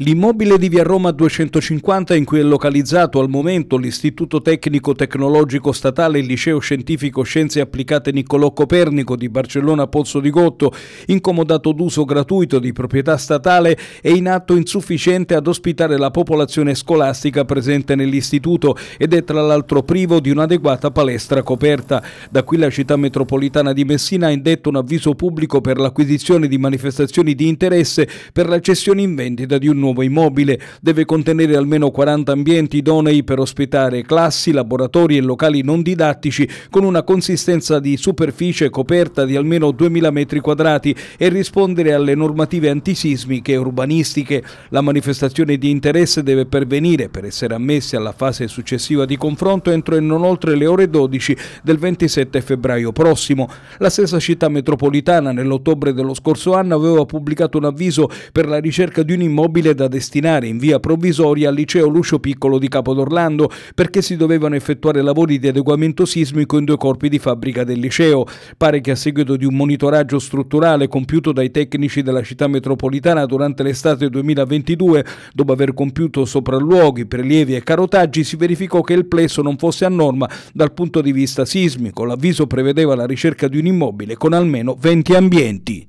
L'immobile di via Roma 250 in cui è localizzato al momento l'Istituto Tecnico Tecnologico Statale e il Liceo Scientifico Scienze Applicate Niccolò Copernico di Barcellona Pozzo di Gotto, incomodato d'uso gratuito di proprietà statale, è in atto insufficiente ad ospitare la popolazione scolastica presente nell'istituto ed è tra l'altro privo di un'adeguata palestra coperta. Da qui la città metropolitana di Messina ha indetto un avviso pubblico per l'acquisizione di manifestazioni di interesse per la cessione in vendita di un nuovo nuovo immobile deve contenere almeno 40 ambienti idonei per ospitare classi, laboratori e locali non didattici con una consistenza di superficie coperta di almeno 2000 metri quadrati e rispondere alle normative antisismiche e urbanistiche. La manifestazione di interesse deve pervenire per essere ammessi alla fase successiva di confronto entro e non oltre le ore 12 del 27 febbraio prossimo. La stessa città metropolitana nell'ottobre dello scorso anno aveva pubblicato un avviso per la ricerca di un immobile da destinare in via provvisoria al liceo Lucio Piccolo di Capodorlando perché si dovevano effettuare lavori di adeguamento sismico in due corpi di fabbrica del liceo. Pare che a seguito di un monitoraggio strutturale compiuto dai tecnici della città metropolitana durante l'estate 2022, dopo aver compiuto sopralluoghi, prelievi e carotaggi, si verificò che il plesso non fosse a norma dal punto di vista sismico. L'avviso prevedeva la ricerca di un immobile con almeno 20 ambienti.